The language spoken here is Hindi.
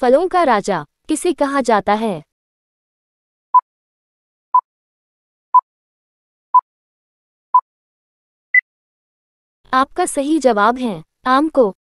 फलों का राजा किसे कहा जाता है आपका सही जवाब है आम को